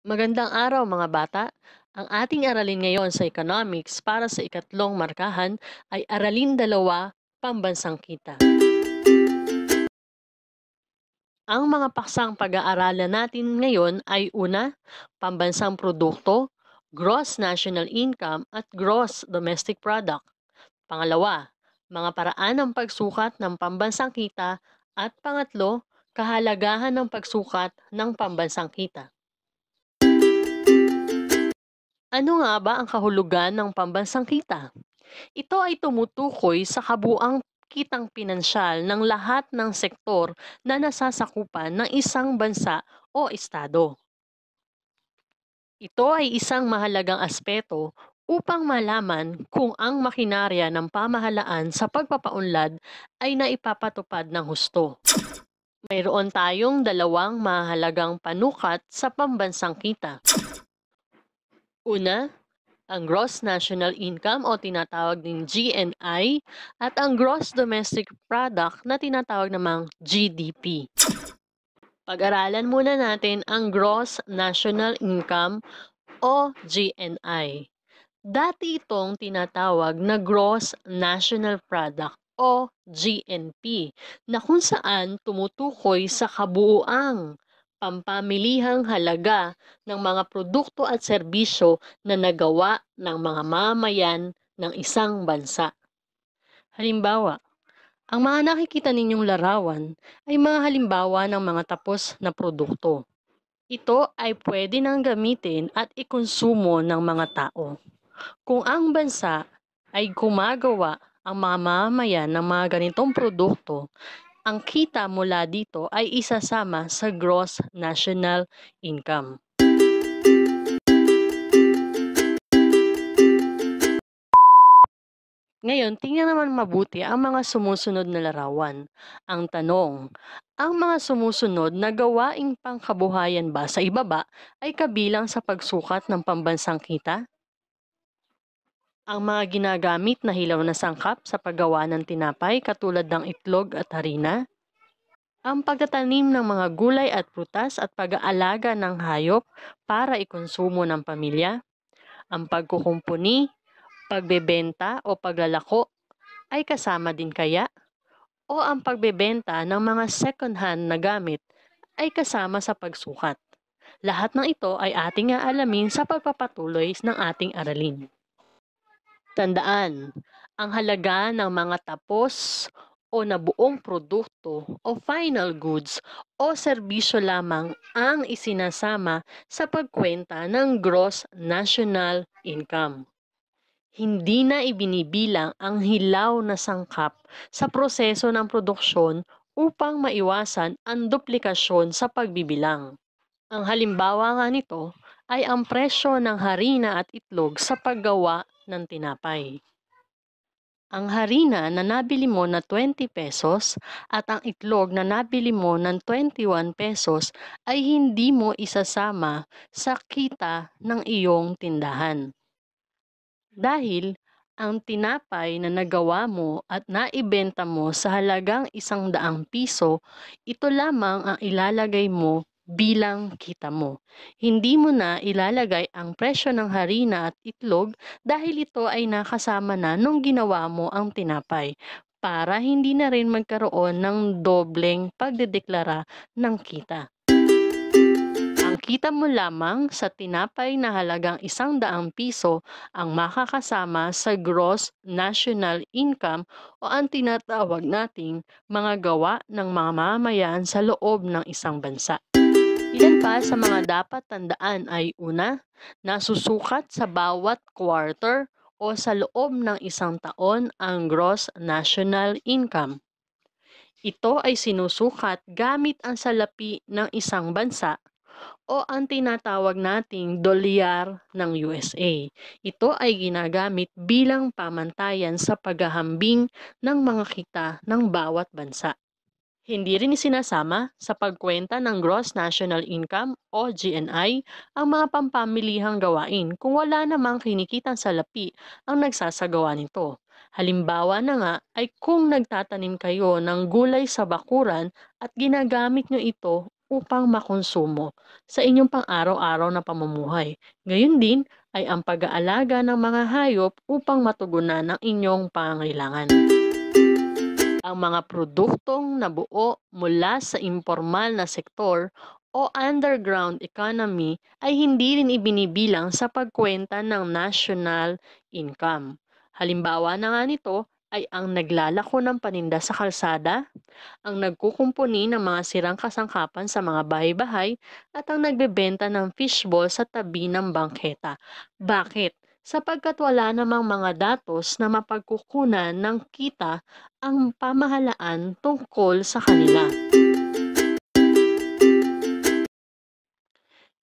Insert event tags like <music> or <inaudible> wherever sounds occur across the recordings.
Magandang araw mga bata. Ang ating aralin ngayon sa economics para sa ikatlong markahan ay Aralin Dalawa, Pambansang Kita. Ang mga paksang pag-aaralan natin ngayon ay una, pambansang produkto, gross national income at gross domestic product. Pangalawa, mga paraan ng pagsukat ng pambansang kita at pangatlo, kahalagahan ng pagsukat ng pambansang kita. Ano nga ba ang kahulugan ng pambansang kita? Ito ay tumutukoy sa kabuang kitang pinansyal ng lahat ng sektor na nasasakupan ng isang bansa o estado. Ito ay isang mahalagang aspeto upang malaman kung ang makinarya ng pamahalaan sa pagpapaunlad ay naipapatupad ng husto. Mayroon tayong dalawang mahalagang panukat sa pambansang kita. Una, ang gross national income o tinatawag din GNI at ang gross domestic product na tinatawag namang GDP. Pag-aralan muna natin ang gross national income o GNI. Dati itong tinatawag na gross national product o GNP na kung saan tumutukoy sa kabuuang pampamilihang halaga ng mga produkto at serbisyo na nagawa ng mga mamayan ng isang bansa. Halimbawa, ang mga nakikita ninyong larawan ay mga halimbawa ng mga tapos na produkto. Ito ay pwede nang gamitin at ikonsumo ng mga tao. Kung ang bansa ay gumagawa ang mga mamayan ng mga ganitong produkto, ang kita mula dito ay isasama sa gross national income. Ngayon, tingnan naman mabuti ang mga sumusunod na larawan. Ang tanong, ang mga sumusunod na gawaing pangkabuhayan ba sa ibaba ay kabilang sa pagsukat ng pambansang kita? Ang mga ginagamit na hilaw na sangkap sa paggawa ng tinapay katulad ng itlog at harina. Ang pagtatanim ng mga gulay at prutas at pag-aalaga ng hayop para ikonsumo ng pamilya. Ang pagkukumpuni, pagbebenta o paglalako ay kasama din kaya? O ang pagbebenta ng mga second-hand na gamit ay kasama sa pagsukat? Lahat ng ito ay ating aalamin sa pagpapatuloy ng ating aralin. Tandaan, ang halaga ng mga tapos o nabuong produkto o final goods o serbisyo lamang ang isinasama sa pagkwenta ng gross national income. Hindi na ibinibilang ang hilaw na sangkap sa proseso ng produksyon upang maiwasan ang duplikasyon sa pagbibilang. Ang halimbawa nga nito ay ang presyo ng harina at itlog sa paggawa ng tinapay. Ang harina na nabili mo na 20 pesos at ang itlog na nabili mo ng 21 pesos ay hindi mo isasama sa kita ng iyong tindahan. Dahil ang tinapay na nagawa mo at naibenta mo sa halagang isang daang piso, ito lamang ang ilalagay mo bilang kita mo. Hindi mo na ilalagay ang presyo ng harina at itlog dahil ito ay nakasama na nung ginawa mo ang tinapay para hindi na rin magkaroon ng dobleng pagdedeklara ng kita. Ang kita mo lamang sa tinapay na halagang isang daang piso ang makakasama sa gross national income o ang tinatawag nating mga gawa ng mga mamamayaan sa loob ng isang bansa pa sa mga dapat tandaan ay una, nasusukat sa bawat quarter o sa loob ng isang taon ang gross national income. Ito ay sinusukat gamit ang salapi ng isang bansa o ang tinatawag nating dolyar ng USA. Ito ay ginagamit bilang pamantayan sa paghahambing ng mga kita ng bawat bansa. Hindi rin isinasama sa pagkwenta ng Gross National Income o GNI ang mga pampamilihang gawain kung wala namang kinikitang salapi ang nagsasagawa nito. Halimbawa na nga ay kung nagtatanim kayo ng gulay sa bakuran at ginagamit nyo ito upang makonsumo sa inyong pang-araw-araw na pamumuhay. Gayon din ay ang pag-aalaga ng mga hayop upang matugunan ang inyong pangangailangan ang mga produktong nabuo mula sa informal na sektor o underground economy ay hindi rin ibinibilang sa pagkwenta ng national income. Halimbawa na nga nito ay ang naglalako ng paninda sa kalsada, ang nagkukumpuni ng mga sirang kasangkapan sa mga bahay-bahay, at ang nagbebenta ng fishball sa tabi ng bangketa. Bakit? sapagkat wala namang mga datos na mapagkukunan ng kita ang pamahalaan tungkol sa kanila.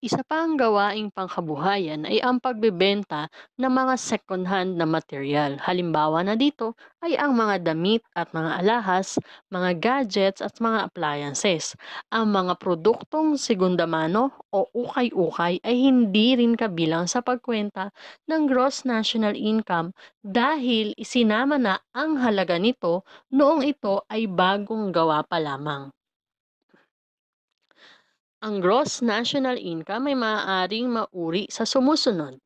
Isa pa ang gawaing pangkabuhayan ay ang pagbebenta ng mga second-hand na material. Halimbawa na dito ay ang mga damit at mga alahas, mga gadgets at mga appliances. Ang mga produktong segunda mano o ukay-ukay ay hindi rin kabilang sa pagkwenta ng gross national income dahil isinama na ang halaga nito noong ito ay bagong gawa pa lamang. Ang gross national income ay maaaring mauri sa sumusunod.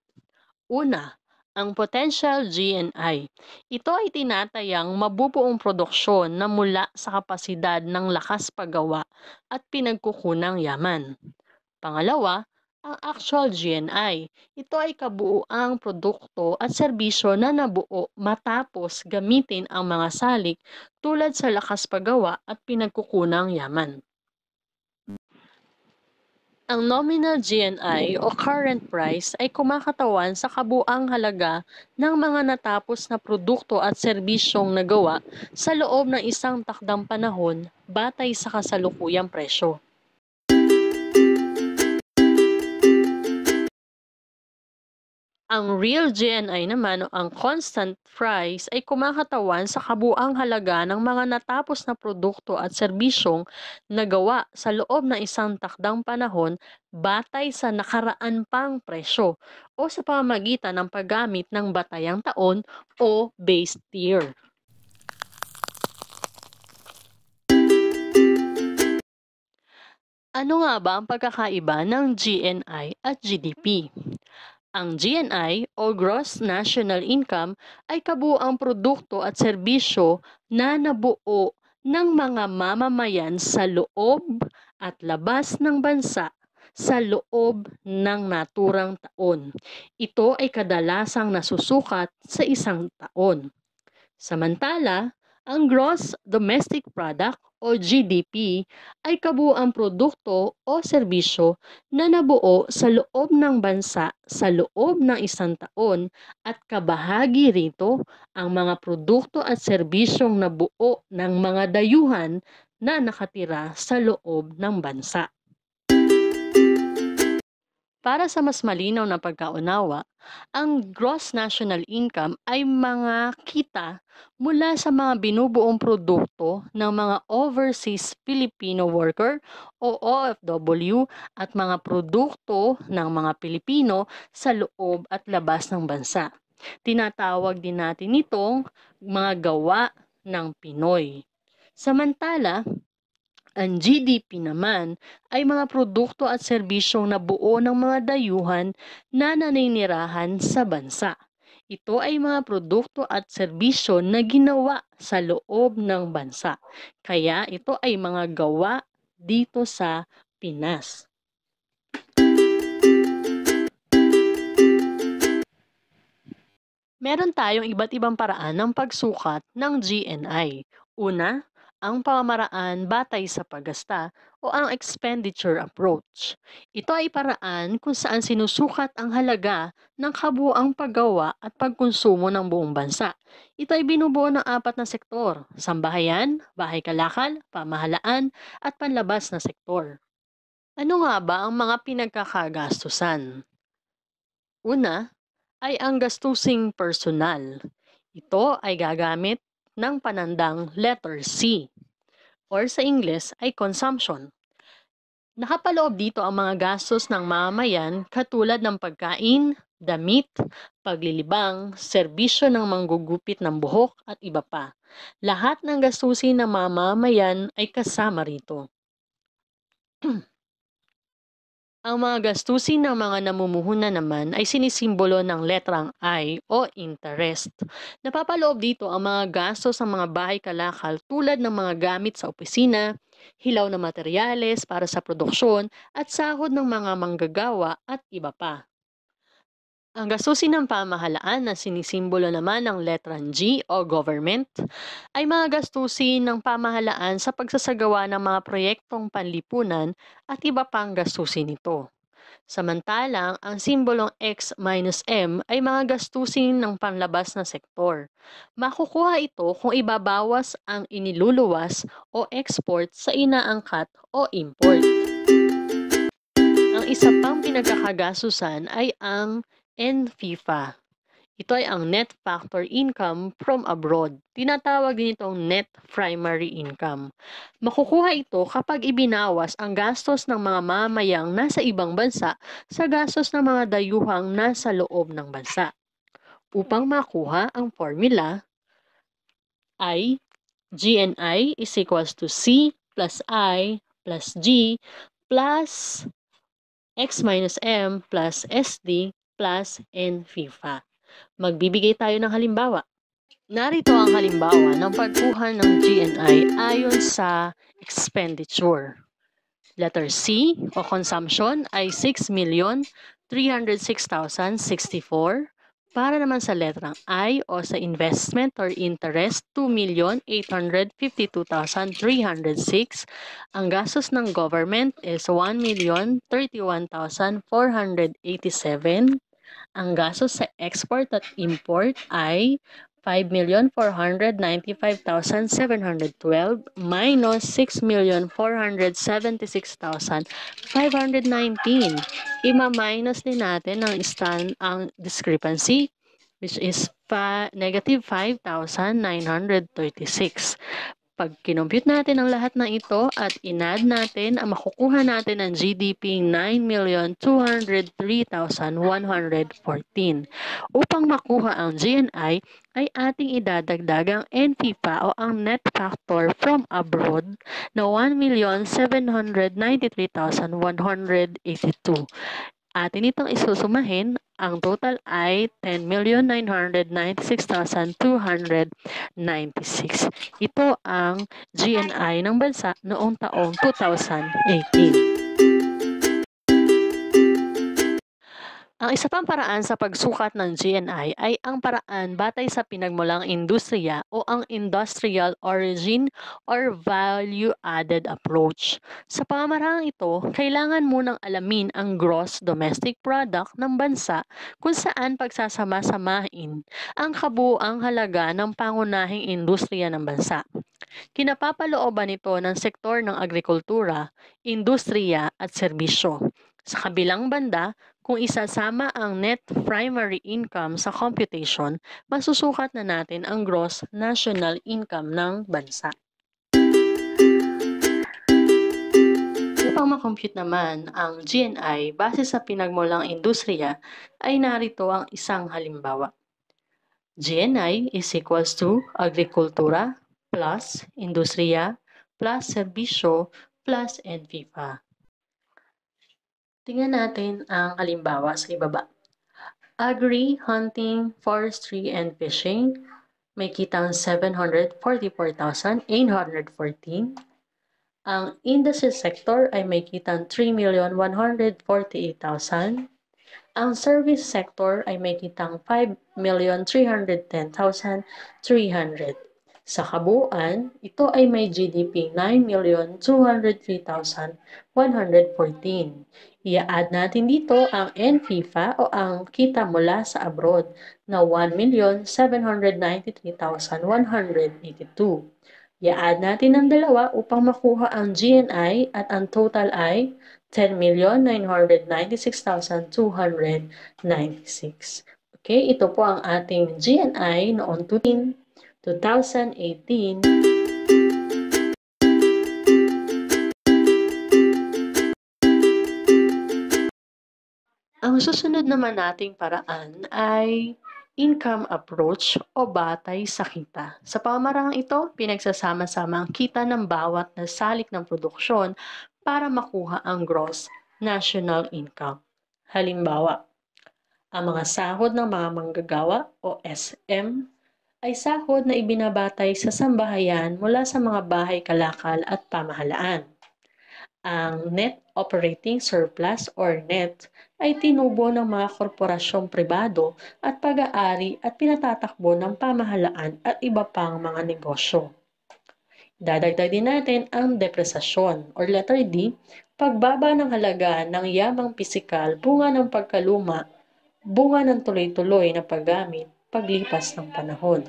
Una, ang potential GNI. Ito ay tinatayang mabubuong produksyon na mula sa kapasidad ng lakas paggawa at pinagkukunang yaman. Pangalawa, ang actual GNI. Ito ay kabuuang produkto at serbisyo na nabuo matapos gamitin ang mga salik tulad sa lakas paggawa at pinagkukunang yaman. Ang nominal GNI o current price ay kumakatawan sa kabuang halaga ng mga natapos na produkto at serbisyong nagawa sa loob ng isang takdang panahon batay sa kasalukuyang presyo. Ang real GNI naman o ang constant price ay kumakatawan sa kabuang halaga ng mga natapos na produkto at serbisyong nagawa sa loob ng isang takdang panahon batay sa nakaraan pang presyo o sa pamamagitan ng paggamit ng batayang taon o base year. Ano nga ba ang pagkakaiba ng GNI at GDP? Ang GNI o Gross National Income ay kabuang produkto at serbisyo na nabuo ng mga mamamayan sa loob at labas ng bansa sa loob ng naturang taon. Ito ay kadalasang nasusukat sa isang taon. Samantala, ang Gross Domestic Product o GDP ay kabuuan produkto o serbisyo na nabuo sa loob ng bansa sa loob ng isang taon at kabahagi rito ang mga produkto at serbisyong nabuo ng mga dayuhan na nakatira sa loob ng bansa. Para sa mas malinaw na pagkaunawa, ang gross national income ay mga kita mula sa mga binubuong produkto ng mga overseas Filipino worker o OFW at mga produkto ng mga Pilipino sa loob at labas ng bansa. Tinatawag din natin itong mga gawa ng Pinoy. Samantala, ang GDP naman ay mga produkto at serbisyong nabuo ng mga dayuhan na naninirahan sa bansa. Ito ay mga produkto at serbisyo na ginawa sa loob ng bansa. Kaya ito ay mga gawa dito sa Pinas. Meron tayong iba't ibang paraan ng pagsukat ng GNI. Una, ang pamamaraan batay sa paggasta o ang expenditure approach. Ito ay paraan kung saan sinusukat ang halaga ng kabuang paggawa at pagkonsumo ng buong bansa. Ito ay binubuo ng apat na sektor, sambahayan, bahay kalakal, pamahalaan, at panlabas na sektor. Ano nga ba ang mga pinagkakagastusan? Una, ay ang gastusing personal. Ito ay gagamit ng panandang letter C or sa Ingles ay consumption. Nakapaloob dito ang mga gastos ng mamayan katulad ng pagkain, damit, paglilibang, serbisyo ng manggugupit ng buhok at iba pa. Lahat ng gastusin ng mamamayan ay kasama rito. <clears throat> Ang mga gastusin ng mga namumuhuna naman ay sinisimbolo ng letrang I o interest. Napapaloob dito ang mga gasto sa mga bahay kalakal tulad ng mga gamit sa opisina, hilaw na materyales para sa produksyon at sahod ng mga manggagawa at iba pa. Ang gastusin ng pamahalaan na sinisimbolo naman ng letrang G o government ay mga gastusin ng pamahalaan sa pagsasagawa ng mga proyektong panlipunan at iba pang gastusin nito. Samantalang, ang simbolong X minus M ay mga gastusin ng panlabas na sektor. Makukuha ito kung ibabawas ang iniluluwas o export sa inaangkat o import. Ang isa pang pinagkakagasusan ay ang and FIFA. Ito ay ang net factor income from abroad. Tinatawag din itong net primary income. Makukuha ito kapag ibinawas ang gastos ng mga mamayang nasa ibang bansa sa gastos ng mga dayuhang nasa loob ng bansa. Upang makuha ang formula ay GNI is equals to C plus I plus G plus X minus M plus SD Plus, and FIFA. Magbibigay tayo ng halimbawa. Narito ang halimbawa ng pagkuhan ng GNI ayon sa expenditure. Letter C o consumption ay 6,306,064 para naman sa letrang I o sa investment or interest, 2,852,306. Ang gastos ng government is 1,031,487. Ang gastos sa export at import ay 5,495,712 minus 6,476,519. Ima-minus din natin ang, stand, ang discrepancy which is negative 5,936 pag kinompute natin ang lahat ng ito at inad natin, ang ah, makukuha natin ang GDP 9,203,114. Upang makuha ang GNI, ay ating idadagdag ang NFIPA o ang net factor from abroad na 1,793,182. Atin itong isusumahin ang total ay 10,996,296. Ito ang GNI ng bansa noong taong 2018. Ang isa pang paraan sa pagsukat ng GNI ay ang paraan batay sa pinagmulang industriya o ang industrial origin or value-added approach. Sa pamamaraang ito, kailangan munang alamin ang gross domestic product ng bansa kung saan pagsasama-samahin ang kabuuang halaga ng pangunahing industriya ng bansa. Kinapapalooban ito ng sektor ng agrikultura, industriya at serbisyo sa kabilang banda, kung isasama ang net primary income sa computation, masusukat na natin ang gross national income ng bansa. Upang makompute naman ang GNI base sa pinagmulang industriya, ay narito ang isang halimbawa. GNI is equals to agrikultura plus industriya plus serbisyo plus NFIFA. Tingnan natin ang kalimbawa sa ibaba. Agri, hunting, forestry, and fishing. May kitang 744,814. Ang industry sector ay may kitang 3,148,000. Ang service sector ay may kitang 5,310,300. Sa kabuuan, ito ay may GDP 9,203,114. Iaad natin dito ang NFIFA o ang kita mula sa abroad na 1,793,182. Iaad natin ang dalawa upang makuha ang GNI at ang total ay 10,996,296. Okay, ito po ang ating GNI noong 2019. 2018 Ang susunod naman nating paraan ay income approach o batay sa kita. Sa pamarang ito, pinagsasama-sama ang kita ng bawat nasalik ng produksyon para makuha ang gross national income. Halimbawa, ang mga sahod ng mga manggagawa o SM ay sahod na ibinabatay sa sambahayan mula sa mga bahay kalakal at pamahalaan. Ang net operating surplus or net ay tinubo ng mga korporasyong pribado at pag-aari at pinatatakbo ng pamahalaan at iba pang mga negosyo. Dadagdag din natin ang depresasyon or letter D, pagbaba ng halaga ng yamang pisikal bunga ng pagkaluma, bunga ng tuloy-tuloy na paggamit paglipas ng panahon.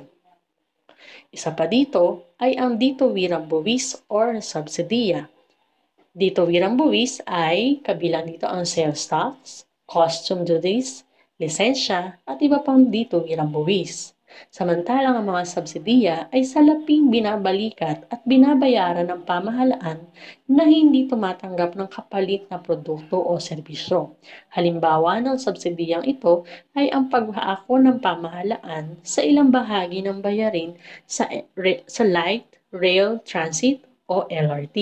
Isa pa dito ay ang dito buwis or subsidiya. Dito buwis ay kabilang dito ang sales tax, costume duties, lisensya at iba pang dito buwis. Samantalang ang mga subsidiya ay salaping binabalikat at binabayaran ng pamahalaan na hindi tumatanggap ng kapalit na produkto o serbisyo. Halimbawa ng subsidiyang ito ay ang paghaako ng pamahalaan sa ilang bahagi ng bayarin sa, re, sa light, rail, transit o LRT.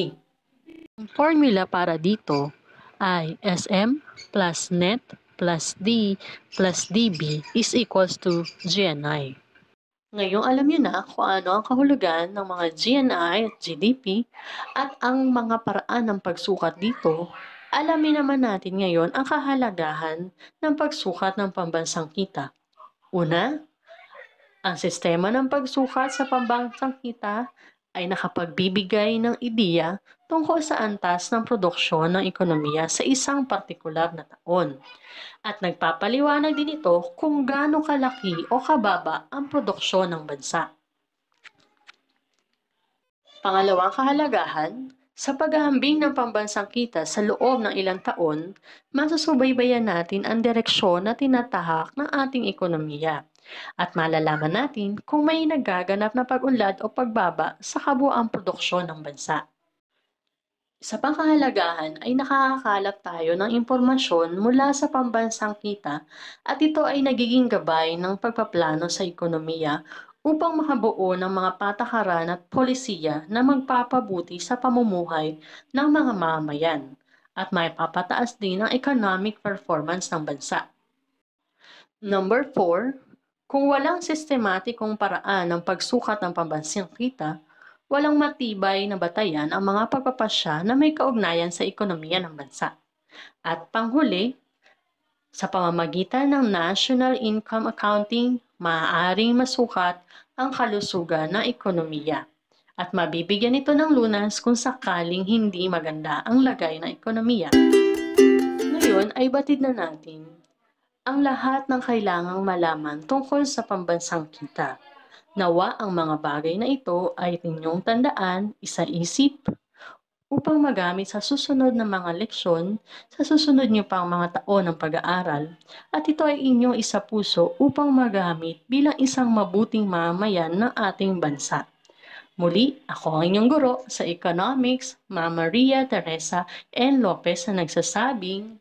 Ang formula para dito ay SM plus net plus D plus DB is equals to GNI. Ngayong alam niyo na kung ano ang kahulugan ng mga GNI at GDP at ang mga paraan ng pagsukat dito, alamin naman natin ngayon ang kahalagahan ng pagsukat ng pambansang kita. Una, ang sistema ng pagsukat sa pambansang kita ay nakapagbibigay ng ideya tungkol sa antas ng produksyon ng ekonomiya sa isang partikular na taon. At nagpapaliwanag din ito kung gaano kalaki o kababa ang produksyon ng bansa. Pangalawang kahalagahan, sa paghahambing ng pambansang kita sa loob ng ilang taon, masusubaybayan natin ang direksyon na tinatahak ng ating ekonomiya. At malalaman natin kung may nagaganap na pag-unlad o pagbaba sa kabuang produksyon ng bansa. Sa pangkahalagahan ay nakakakalap tayo ng impormasyon mula sa pambansang kita at ito ay nagiging gabay ng pagpaplano sa ekonomiya upang makabuo ng mga patakaran at polisiya na magpapabuti sa pamumuhay ng mga mamayan at may papataas din ang economic performance ng bansa. Number 4, kung walang sistematikong paraan ng pagsukat ng pambansang kita, walang matibay na batayan ang mga pagpapasya na may kaugnayan sa ekonomiya ng bansa. At panghuli, sa pamamagitan ng National Income Accounting, maaaring masukat ang kalusugan ng ekonomiya at mabibigyan ito ng lunas kung sakaling hindi maganda ang lagay ng ekonomiya. Ngayon ay batid na natin ang lahat ng kailangang malaman tungkol sa pambansang kita. Nawa ang mga bagay na ito ay inyong tandaan, isa-isip, upang magamit sa susunod na mga leksyon sa susunod niyo pang mga taon ng pag-aaral at ito ay inyong isa puso upang magamit bilang isang mabuting mamayan ng ating bansa. Muli, ako ang inyong guro sa Economics, Ma Maria Teresa N. Lopez na nagsasabing,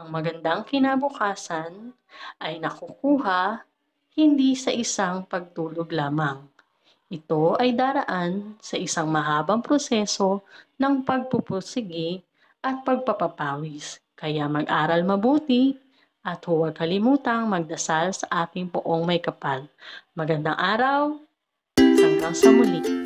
ang magandang kinabukasan ay nakukuha hindi sa isang pagtulog lamang. Ito ay daraan sa isang mahabang proseso ng pagpupursigi at pagpapapawis. Kaya mag-aral mabuti at huwag kalimutang magdasal sa ating poong may kapal. Magandang araw! Hanggang sa muli!